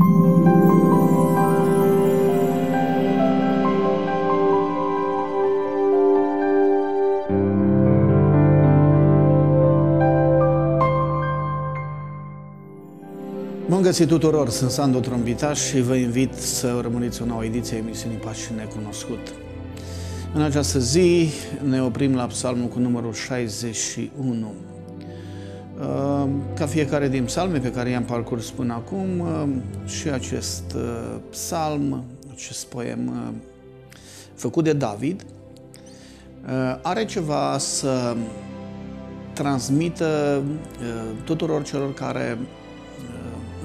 Bun găsit tuturor, sunt Sandu Trombita și vă invit să urmăriți o nouă ediție a emisiunii Pași Necunoscut. În această zi ne oprim la psalmul cu numărul 61. Ehm, ca fiecare din psalme pe care i-am parcurs până acum, ehm, și acest ehm, psalm, acest poem făcut de David, are ceva să transmită tuturor celor care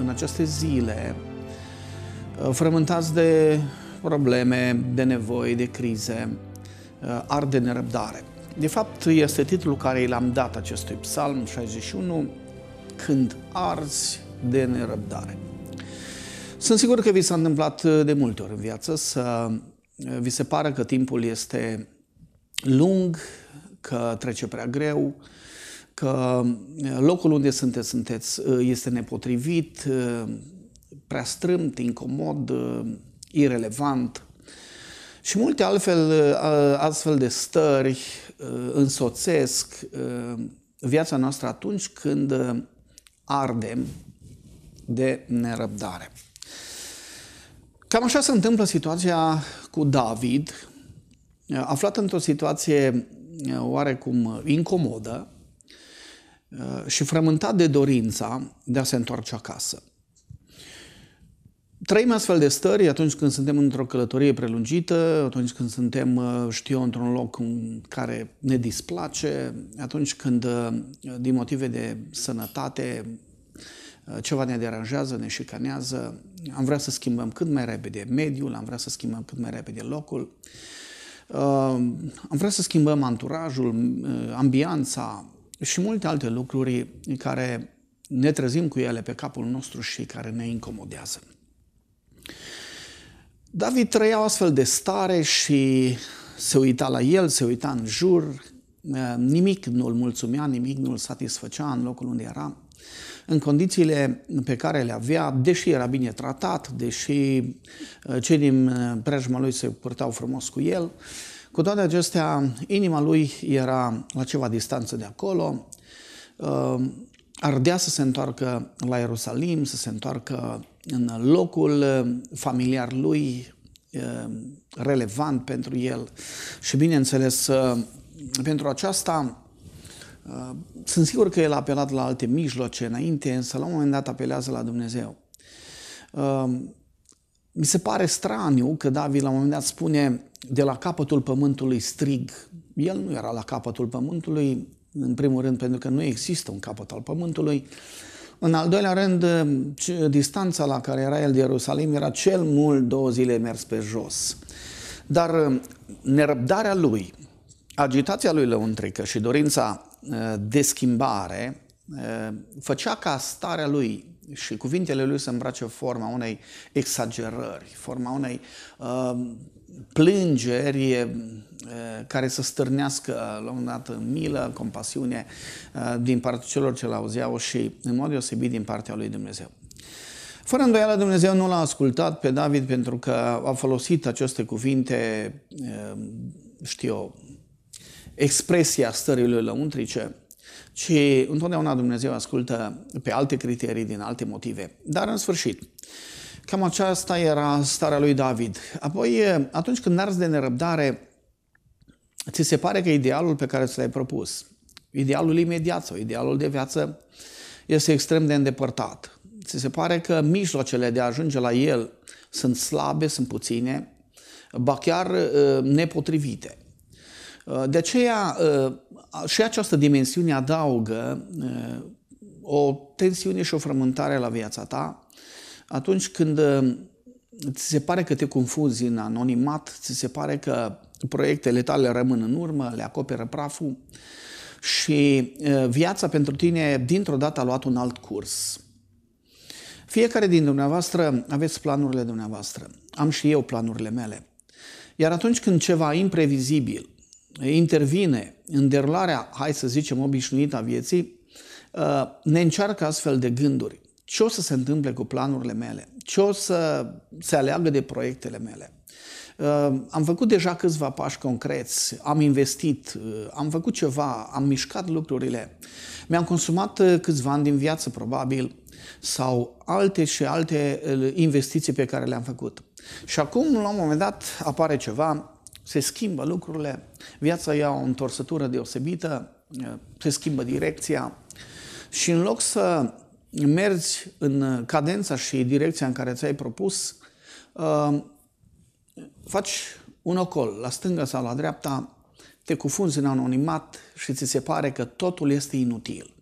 în aceste zile frământați de probleme, de nevoi, de crize, arde nerăbdare. De fapt, este titlul care l-am dat acestui psalm 61, Când arzi de nerăbdare. Sunt sigur că vi s-a întâmplat de multe ori în viață să vi se pare că timpul este lung, că trece prea greu, că locul unde sunteți, sunteți este nepotrivit, prea strâmt, incomod, irelevant și multe altfel, astfel de stări Uh, însoțesc uh, viața noastră atunci când uh, ardem de nerăbdare. Cam așa se întâmplă situația cu David, aflat într-o situație oarecum incomodă și frământat de dorința de a se întoarce acasă. Trăim astfel de stări atunci când suntem într-o călătorie prelungită, atunci când suntem, uh, știu într-un loc în care ne displace, atunci când, uh, din motive de sănătate, uh, ceva ne deranjează, ne șicanează, am vrea să schimbăm cât mai repede mediul, am vrea să schimbăm cât mai repede locul, am vrea să schimbăm anturajul, ambianța și multe alte lucruri care ne trezim cu ele pe capul nostru și care ne incomodează. David trăia o astfel de stare și se uita la el, se uita în jur, eh, nimic nu îl mulțumea, nimic nu îl satisfăcea în locul unde era. În condițiile pe care le avea, deși era bine tratat, deși eh, cei din eh, preajma lui se purtau frumos cu el, cu toate acestea, inima lui era la ceva distanță de acolo ardea să se întoarcă la Ierusalim, să se întoarcă în locul uh, familiar lui, uh, relevant pentru el. Și bineînțeles, uh, pentru aceasta, sunt sigur că el a apelat la alte mijloace înainte, însă la un moment dat apelează la Dumnezeu. Mi se pare straniu că David la un moment dat spune de la capătul pământului strig. El nu era la capătul pământului, în primul rând, pentru că nu există un capăt al pământului. În al doilea rând, distanța la care era el de Ierusalim era cel mult două zile mers pe jos. Dar uh, nerăbdarea lui, agitația lui Lăuntrică și dorința uh, de schimbare uh, făcea ca starea lui și cuvintele lui să îmbrace forma unei exagerări, forma unei uh, plângeri care să stârnească la un dat milă, compasiune din partea celor ce l-auzeau și în mod deosebit din partea lui Dumnezeu. Fără îndoială Dumnezeu nu l-a ascultat pe David pentru că a folosit aceste cuvinte, știu expresia stării lui lăuntrice, ci întotdeauna Dumnezeu ascultă pe alte criterii, din alte motive. Dar în sfârșit, Cam aceasta era starea lui David. Apoi, atunci când arzi de nerăbdare, ți se pare că idealul pe care ți l-ai propus, idealul imediat sau idealul de viață, este extrem de îndepărtat. Ți se pare că mijloacele de a ajunge la el sunt slabe, sunt puține, ba chiar nepotrivite. De aceea, și această dimensiune adaugă o tensiune și o frământare la viața ta, atunci când uh, ți se pare că te confuzi în anonimat, ți se pare că proiectele tale rămân în urmă, le acoperă praful și uh, viața pentru tine dintr-o dată a luat un alt curs. Fiecare din dumneavoastră aveți planurile dumneavoastră. Am și eu planurile mele. Iar atunci când ceva imprevizibil intervine în derularea, hai să zicem, obișnuită a vieții, uh, ne încearcă astfel de gânduri ce o să se întâmple cu planurile mele, ce o să se aleagă de proiectele mele. Uh, am făcut deja câțiva pași concreți, am investit, uh, am făcut ceva, am mișcat lucrurile, mi-am consumat uh, câțiva ani din viață probabil sau alte și alte investiții pe care le-am făcut. Și acum, la un moment dat, apare ceva, se schimbă lucrurile, viața ia o întorsătură deosebită, se schimbă direcția și în loc să mergi în uh, cadența și direcția în care ți-ai propus, uh, faci un ocol la stânga sau la dreapta, te cufunzi în anonimat și ți se pare că totul este inutil.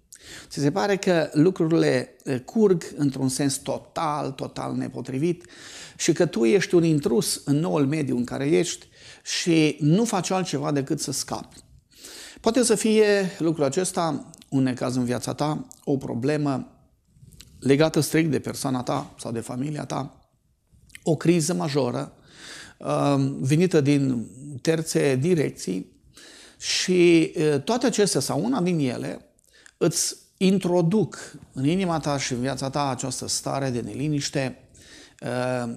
Ți se pare că lucrurile uh, curg într-un sens total, total nepotrivit și că tu ești un intrus în noul mediu în care ești și nu faci altceva decât să scapi. Poate să fie lucrul acesta un necaz în viața ta, o problemă, legată strict de persoana ta sau de familia ta, o criză majoră uh, venită din terțe direcții și uh, toate acestea sau una din ele îți introduc în inima ta și în viața ta această stare de neliniște, uh,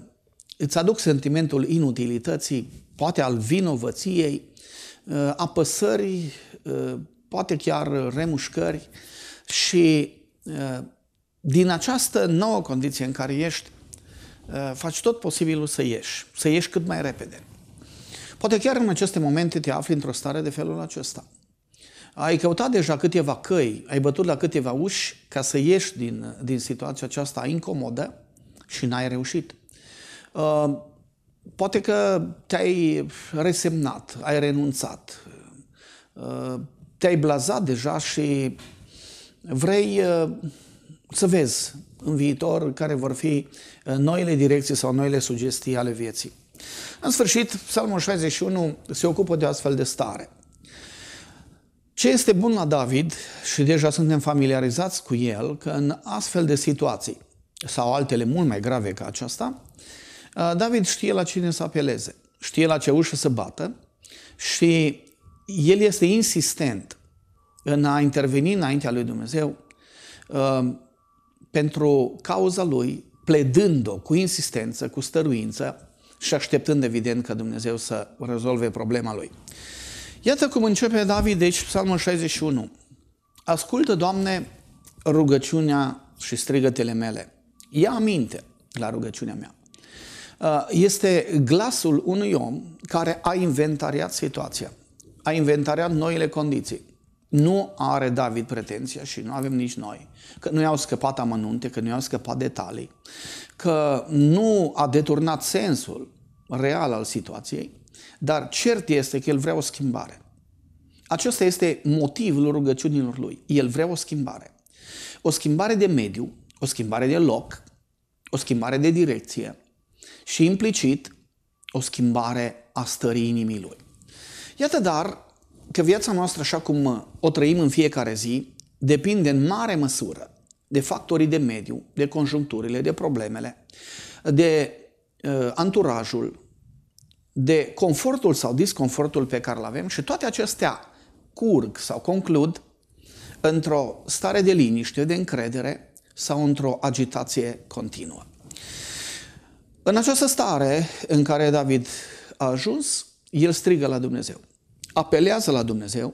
îți aduc sentimentul inutilității, poate al vinovăției, apăsări, poate chiar remușcări și din această nouă condiție în care ești, uh, faci tot posibilul să ieși, să ieși cât mai repede. Poate chiar în aceste momente te afli într-o stare de felul acesta. Ai căutat deja câteva căi, ai bătut la câteva uși ca să ieși din, din situația aceasta incomodă și n-ai reușit. Uh, poate că te-ai resemnat, ai renunțat, uh, te-ai blazat deja și vrei să vezi în viitor care vor fi uh, noile direcții sau noile sugestii ale vieții. În sfârșit, Psalmul 61 se ocupă de astfel de stare. Ce este bun la David, și deja suntem familiarizați cu el, că în astfel de situații, sau altele mult mai grave ca aceasta, uh, David știe la cine să apeleze, știe la ce ușă să bată și el este insistent în a interveni înaintea lui Dumnezeu uh, pentru cauza lui, pledând-o cu insistență, cu stăruință și așteptând evident că Dumnezeu să rezolve problema lui. Iată cum începe David, deci Psalmul 61. Ascultă, Doamne, rugăciunea și strigătele mele. Ia aminte la rugăciunea mea. Uh, este glasul unui om care a inventariat situația, a inventariat noile condiții, nu are David pretenția și nu avem nici noi că nu i-au scăpat amănunte, că nu i-au scăpat detalii, că nu a deturnat sensul real al situației, dar cert este că el vrea o schimbare. Acesta este motivul rugăciunilor lui. El vrea o schimbare. O schimbare de mediu, o schimbare de loc, o schimbare de direcție și implicit o schimbare a stării inimii lui. Iată dar că viața noastră, așa cum uh, o trăim în fiecare zi, depinde în mare măsură de factorii de mediu, de conjuncturile, de problemele, de uh, anturajul, de confortul sau disconfortul pe care îl avem și toate acestea curg sau conclud într-o stare de liniște, de încredere sau într-o agitație continuă. În această stare în care David a ajuns, el strigă la Dumnezeu apelează la Dumnezeu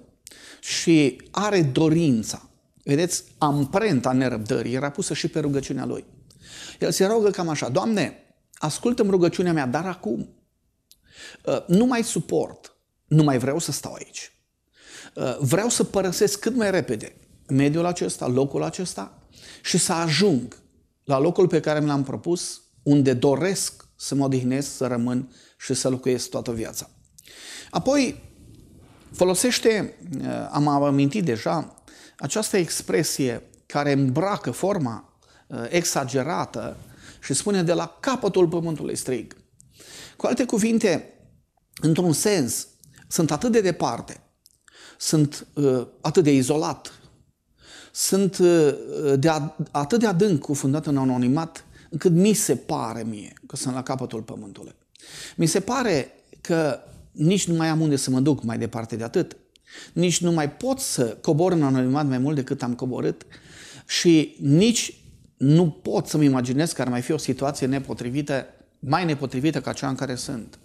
și are dorința. Vedeți, amprenta nerăbdării era pusă și pe rugăciunea lui. El se rogă cam așa, Doamne, ascultă rugăciunea mea, dar acum. Uh, nu mai suport, nu mai vreau să stau aici. Uh, vreau să părăsesc cât mai repede mediul acesta, locul acesta și să ajung la locul pe care mi l-am propus, unde doresc să mă odihnesc, să rămân și să locuiesc toată viața. Apoi, Folosește, uh, am amintit deja, această expresie care îmbracă forma uh, exagerată și spune de la capătul pământului strig. Cu alte cuvinte, într-un sens, sunt atât de departe, sunt uh, atât de izolat, sunt de atât de adânc cufundat în anonimat, încât mi se pare mie că sunt la capătul pământului. Mi se pare că nici nu mai am unde să mă duc mai departe de atât. Nici nu mai pot să cobor în anonimat mai mult decât am coborât și nici nu pot să-mi imaginez că ar mai fi o situație nepotrivită, mai nepotrivită ca cea în care sunt.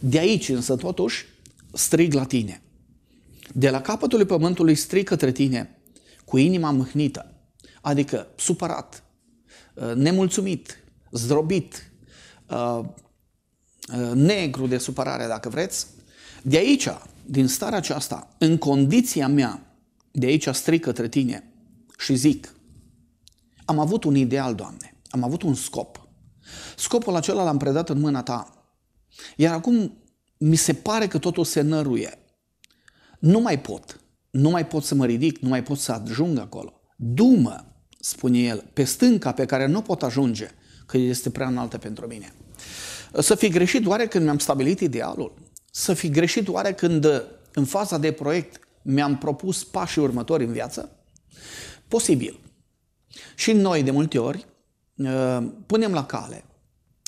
De aici însă totuși strig la tine. De la capătul pământului strig către tine cu inima mâhnită, adică supărat, nemulțumit, zdrobit, uh, Uh, negru de supărare, dacă vreți. De aici, din starea aceasta, în condiția mea, de aici strică către tine și zic, am avut un ideal, Doamne, am avut un scop. Scopul acela l-am predat în mâna Ta. Iar acum mi se pare că totul se năruie. Nu mai pot. Nu mai pot să mă ridic, nu mai pot să ajung acolo. Dumă, spune el, pe stânca pe care nu pot ajunge, că este prea înaltă pentru mine. Să fi greșit oare când mi-am stabilit idealul? Să fi greșit oare când în faza de proiect mi-am propus pașii următori în viață? Posibil. Și noi, de multe ori, ă, punem la cale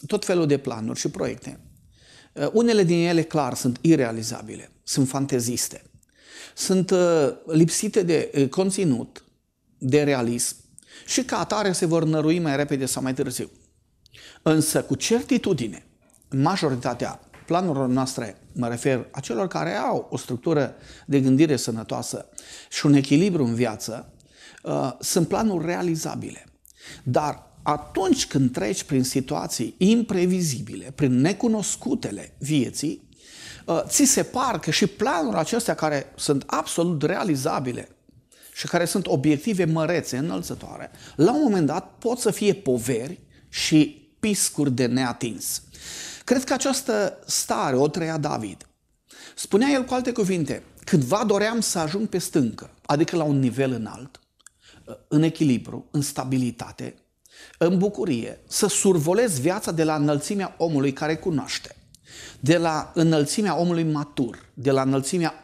tot felul de planuri și proiecte. Ă, unele din ele, clar, sunt irealizabile, sunt fanteziste, sunt ă, lipsite de conținut, de realism și ca atare se vor nărui mai repede sau mai târziu. Însă, cu certitudine, majoritatea planurilor noastre, mă refer a celor care au o structură de gândire sănătoasă și un echilibru în viață, uh, sunt planuri realizabile. Dar atunci când treci prin situații imprevizibile, prin necunoscutele vieții, uh, ți se par că și planurile acestea care sunt absolut realizabile și care sunt obiective mărețe, înălțătoare, la un moment dat pot să fie poveri și piscuri de neatins. Cred că această stare o trăia David. Spunea el cu alte cuvinte, cândva doream să ajung pe stâncă, adică la un nivel înalt, în echilibru, în stabilitate, în bucurie, să survolez viața de la înălțimea omului care cunoaște, de la înălțimea omului matur, de la înălțimea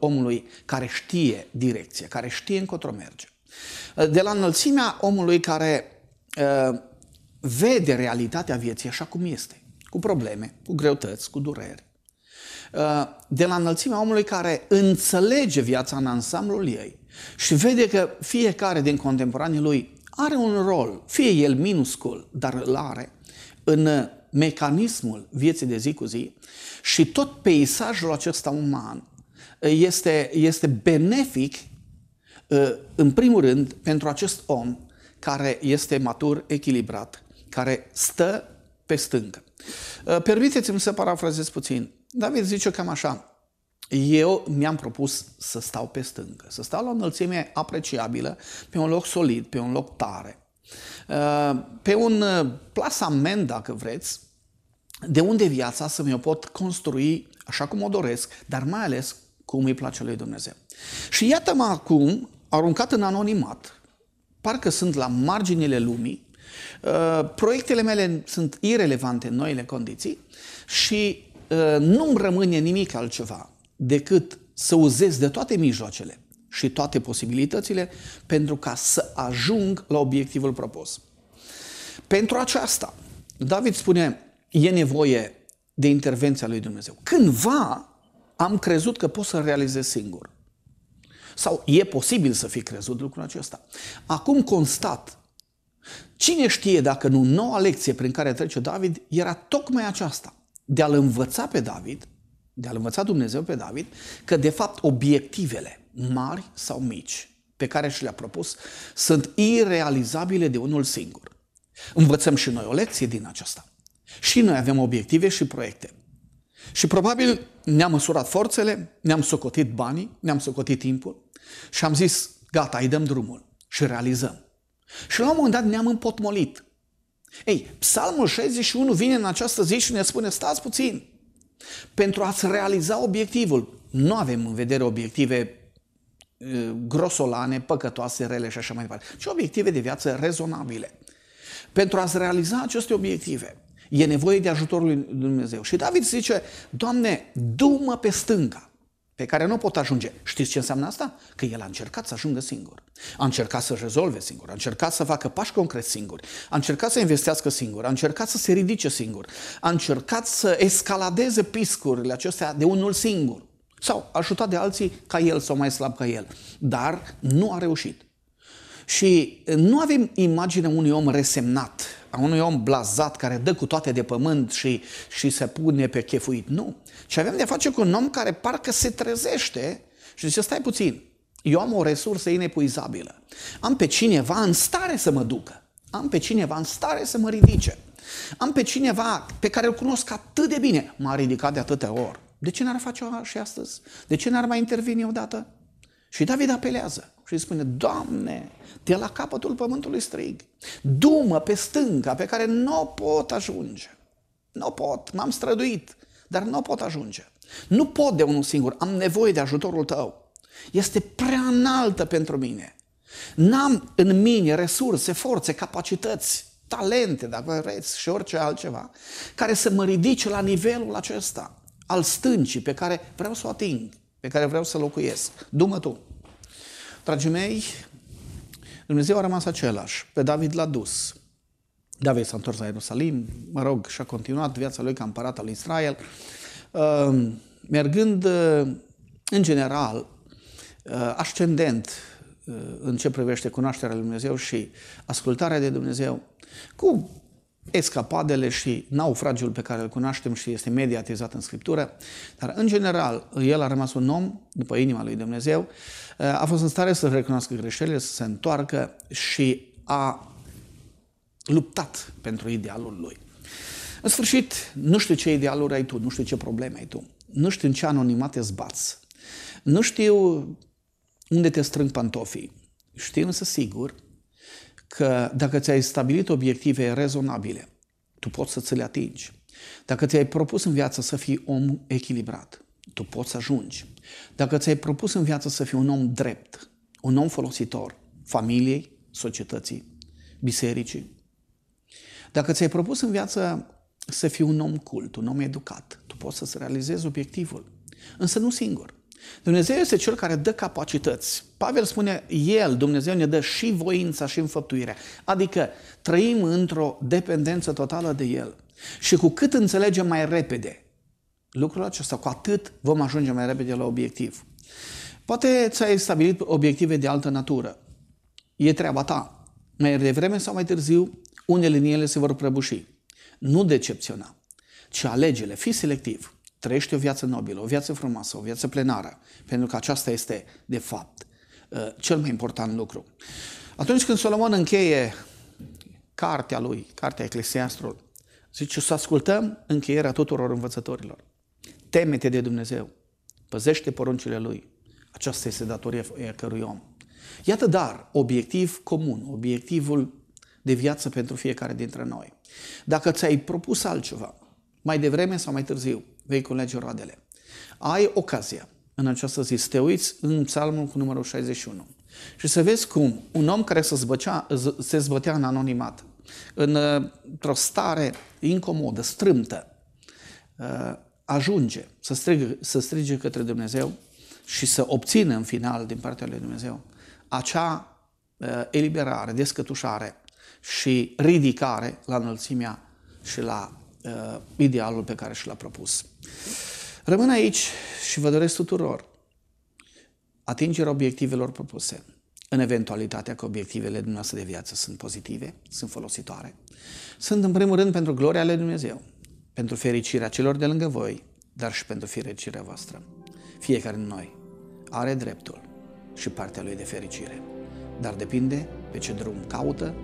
omului care știe direcția, care știe încotro merge, de la înălțimea omului care uh, vede realitatea vieții așa cum este cu probleme, cu greutăți, cu dureri. Uh, de la înălțimea omului care înțelege viața în ansamblul ei și vede că fiecare din contemporanii lui are un rol, fie el minuscul, dar îl are, în mecanismul vieții de zi cu zi și tot peisajul acesta uman uh, este, este benefic uh, în primul rând pentru acest om care este matur, echilibrat, care stă pe stâncă. Uh, permiteți-mi să parafrazez puțin. David zice cam așa. Eu mi-am propus să stau pe stângă, să stau la o înălțime apreciabilă, pe un loc solid, pe un loc tare, uh, pe un uh, plasament, dacă vreți, de unde viața să-mi o pot construi așa cum o doresc, dar mai ales cum îi place lui Dumnezeu. Și iată-mă acum, aruncat în anonimat, parcă sunt la marginile lumii, Uh, proiectele mele sunt irelevante în noile condiții și uh, nu-mi rămâne nimic altceva decât să uzez de toate mijloacele și toate posibilitățile pentru ca să ajung la obiectivul propus. Pentru aceasta, David spune, e nevoie de intervenția lui Dumnezeu. Cândva am crezut că pot să realizez singur. Sau e posibil să fi crezut lucrul acesta. Acum constat Cine știe dacă nu noua lecție prin care trece David era tocmai aceasta, de a-l învăța pe David, de a-l învăța Dumnezeu pe David, că de fapt obiectivele, mari sau mici, pe care și le-a propus, sunt irealizabile de unul singur. Învățăm și noi o lecție din aceasta. Și noi avem obiective și proiecte. Și probabil ne-am măsurat forțele, ne-am socotit banii, ne-am socotit timpul și am zis, gata, îi dăm drumul și realizăm. Și la un moment dat ne-am împotmolit. Ei, Psalmul 61 vine în această zi și ne spune, stați puțin, pentru a-ți realiza obiectivul. Nu avem în vedere obiective grosolane, păcătoase, rele și așa mai departe, ci obiective de viață rezonabile. Pentru a-ți realiza aceste obiective, e nevoie de ajutorul lui Dumnezeu. Și David zice, Doamne, du-mă pe stânga pe care nu pot ajunge. Știți ce înseamnă asta? Că el a încercat să ajungă singur. A încercat să rezolve singur, a încercat să facă pași concret singur, a încercat să investească singur, a încercat să se ridice singur, a încercat să escaladeze piscurile acestea de unul singur sau ajutat de alții ca el sau mai slab ca el, dar nu a reușit. Și nu avem imaginea unui om resemnat, a unui om blazat care dă cu toate de pământ și, și se pune pe chefuit. Nu. Și avem de face cu un om care parcă se trezește și zice, stai puțin, eu am o resursă inepuizabilă. Am pe cineva în stare să mă ducă. Am pe cineva în stare să mă ridice. Am pe cineva pe care îl cunosc atât de bine. M-a ridicat de atâtea ori. De ce n-ar face și astăzi? De ce n-ar mai interveni odată? Și David apelează și îi spune, Doamne, de la capătul pământului strig, dumă pe stânca pe care nu pot ajunge. Nu pot, m-am străduit, dar nu pot ajunge. Nu pot de unul singur, am nevoie de ajutorul tău. Este prea înaltă pentru mine. N-am în mine resurse, forțe, capacități, talente, dacă vreți, și orice altceva, care să mă ridice la nivelul acesta al stâncii pe care vreau să o ating pe care vreau să locuiesc. Dumă tu! Dragii mei, Dumnezeu a rămas același. Pe David l-a dus. David s-a întors la Ierusalim, mă rog, și-a continuat viața lui ca împărat al Israel. Ehm, mergând, eh, în general, eh, ascendent eh, în ce privește cunoașterea lui Dumnezeu și ascultarea de Dumnezeu, cu escapadele și naufragiul pe care îl cunoaștem și este mediatizat în Scriptură, dar în general el a rămas un om după inima lui Dumnezeu, a fost în stare să recunoască greșelile, să se întoarcă și a luptat pentru idealul lui. În sfârșit, nu știu ce idealuri ai tu, nu știu ce probleme ai tu, nu știu în ce anonimate zbați, nu știu unde te strâng pantofii, știu însă sigur că dacă ți-ai stabilit obiective rezonabile, tu poți să ți le atingi. Dacă ți-ai propus în viață să fii om echilibrat, tu poți să ajungi. Dacă ți-ai propus în viață să fii un om drept, un om folositor familiei, societății, bisericii, dacă ți-ai propus în viață să fii un om cult, un om educat, tu poți să-ți realizezi obiectivul, însă nu singur. Dumnezeu este cel care dă capacități. Pavel spune, El, Dumnezeu, ne dă și voința și înfăptuirea. Adică trăim într-o dependență totală de El. Și cu cât înțelegem mai repede lucrul acesta, cu atât vom ajunge mai repede la obiectiv. Poate ți-ai stabilit obiective de altă natură. E treaba ta. Mai devreme sau mai târziu, unele din ele se vor prăbuși. Nu decepționa, ci alegele. Fii selectiv trăiește o viață nobilă, o viață frumoasă, o viață plenară, pentru că aceasta este, de fapt, uh, cel mai important lucru. Atunci când Solomon încheie cartea lui, cartea Eclesiastrul, zice să ascultăm încheierea tuturor învățătorilor. Temete de Dumnezeu, păzește poruncile Lui. Aceasta este datoria cărui om. Iată dar obiectiv comun, obiectivul de viață pentru fiecare dintre noi. Dacă ți-ai propus altceva, mai devreme sau mai târziu, vei culege roadele. Ai ocazia în această zi să te uiți în psalmul cu numărul 61 și să vezi cum un om care se, zbăcea, se zbătea în anonimat, în, uh, într-o stare incomodă, strâmtă, uh, ajunge să strige, să strige către Dumnezeu și să obțină în final din partea lui Dumnezeu acea uh, eliberare, descătușare și ridicare la înălțimea și la uh, idealul pe care și l-a propus. Rămân aici și vă doresc tuturor atingerea obiectivelor propuse, în eventualitatea că obiectivele dumneavoastră de viață sunt pozitive, sunt folositoare, sunt în primul rând pentru gloria lui Dumnezeu, pentru fericirea celor de lângă voi, dar și pentru fericirea voastră. Fiecare din noi are dreptul și partea lui de fericire, dar depinde pe ce drum caută,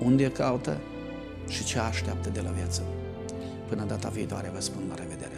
unde caută și ce așteaptă de la viață. Până data viitoare vă spun la revedere!